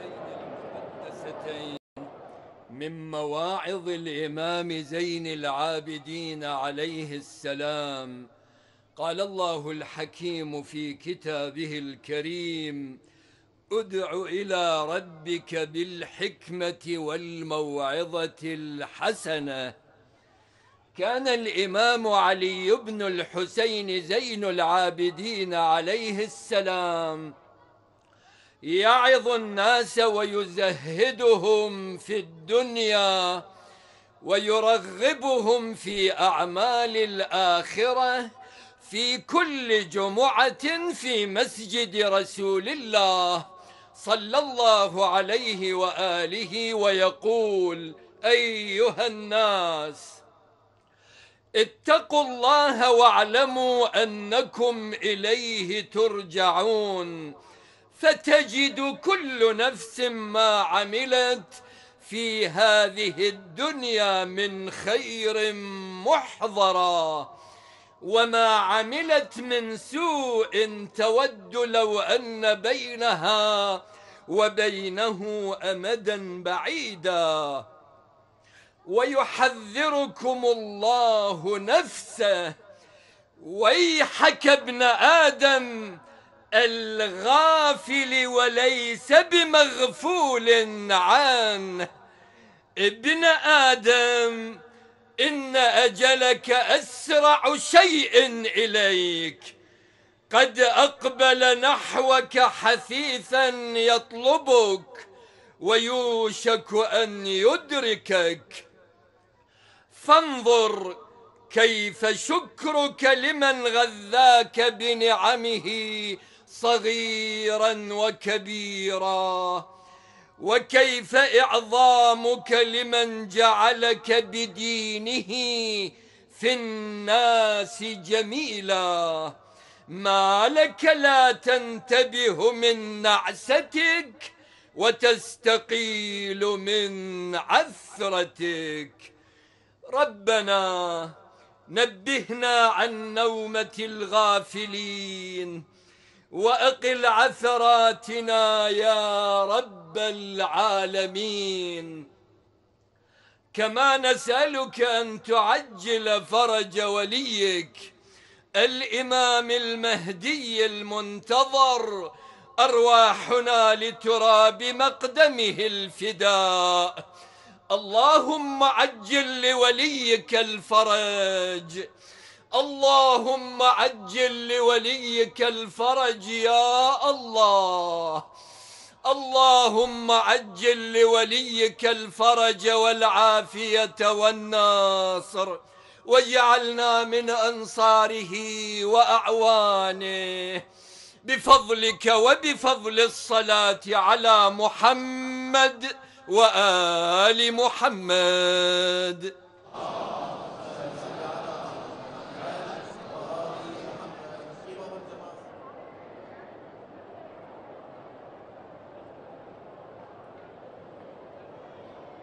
المقدستين من مواعظ الإمام زين العابدين عليه السلام قال الله الحكيم في كتابه الكريم ادع إلى ربك بالحكمة والموعظة الحسنة كان الإمام علي بن الحسين زين العابدين عليه السلام يعظ الناس ويزهدهم في الدنيا ويرغبهم في أعمال الآخرة في كل جمعة في مسجد رسول الله صلى الله عليه وآله ويقول أيها الناس اتقوا الله واعلموا أنكم إليه ترجعون فتجد كل نفس ما عملت في هذه الدنيا من خير محضرا وما عملت من سوء تود لو أن بينها وبينه أمدا بعيدا ويحذركم الله نفسه ويحك ابن آدم الغافل وليس بمغفول عنه ابن آدم إن أجلك أسرع شيء إليك قد أقبل نحوك حثيثا يطلبك ويوشك أن يدركك فانظر كيف شكرك لمن غذاك بنعمه صغيرا وكبيرا وكيف إعظامك لمن جعلك بدينه في الناس جميلا ما لك لا تنتبه من نعستك وتستقيل من عثرتك ربنا نبهنا عن نومة الغافلين وأقل عثراتنا يا رب العالمين كما نسألك أن تعجل فرج وليك الإمام المهدي المنتظر أرواحنا لتراب مقدمه الفداء اللهم عجل لوليك الفرج اللهم عجل لوليك الفرج يا الله اللهم عجل لوليك الفرج والعافية والناصر واجعلنا من أنصاره وأعوانه بفضلك وبفضل الصلاة على محمد وآل محمد آه.